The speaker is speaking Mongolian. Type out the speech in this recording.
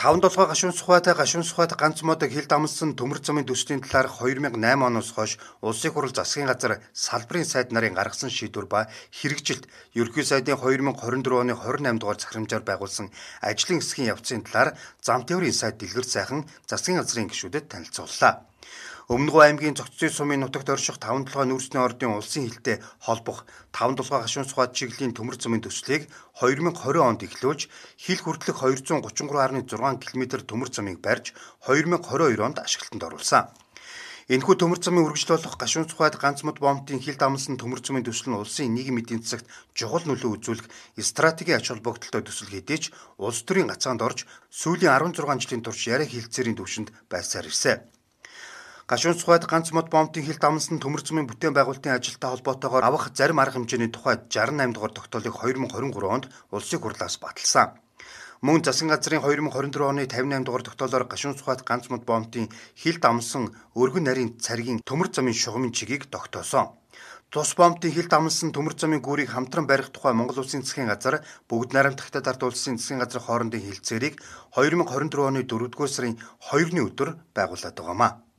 Таван толгой гашуун сухайтай гашуун сухайт ганц модыг хил дамсан төмөр замын төслийн талаарх 2008 оноос хойш Улсын хурал засгийн газар салбарын сайд нарын гаргасан шийдвэр ба хэрэгжилт ерөнхий сайдын 2024 оны 28 дугаар захирамжаар байгуулсан ажлын хэсгийн явцын талаар зам тээврийн сайд дэлгэр сайхан засгийн газрын гишүүдэд танилцууллаа. Өмнөгөө аймгийн Цогцсийн сумын нутагт орших 5 толгой нүүрсний ордын улсын хилтэй холбох 5 толгой гашуун сухад чиглийн төмөр цөмийн төслийг 2020 онд эхлүүлж хил хүртэлх 233.6 км төмөр цөмийг барьж 2022 онд ашиглалтанд оруулсан. Энэхүү төмөр замын үргэлжил болох гашуун цухайд ганц мод бомбтын хил дамсан төмөр замын төсөл нь улсын нийгмийн эдийн засагт чухал нөлөө үзүүлэх стратегийн ач холбогдолтой төсөл хэдий ч улс төрийн гацаанд орж сүүлийн 16 жилийн турш яриа хилцээрийн түвшинд байсаар ирсэн. Гашуун цухайд ганц мод бомбтын хилт амсан төмөр зүмийн бүтээн байгуулалтын ажилтай холбоотойгоор авах зарим арга хэмжээний тухайд 68 дугаар тогтоолыг 2023 онд улсын хурлаас баталсан. Мөн засгийн газрын 2024 оны 58 дугаар тогтоолоор гашуун цухайд ганц мод бомбтын хилд амсан өргөн нарийн царгийн төмөр замын шугамын чигийг тогтоосон. Тус бомбтын хилд амсан төмөр замын гүүрийг хамтран барих тухай Монгол Улсын засгийн газар бүгд найрамдагтай дард улсын засгийн газрын хоорондын хилцээрийг 2024 оны 4-р сарын 2-ны өдөр байгуулад байгаамаа.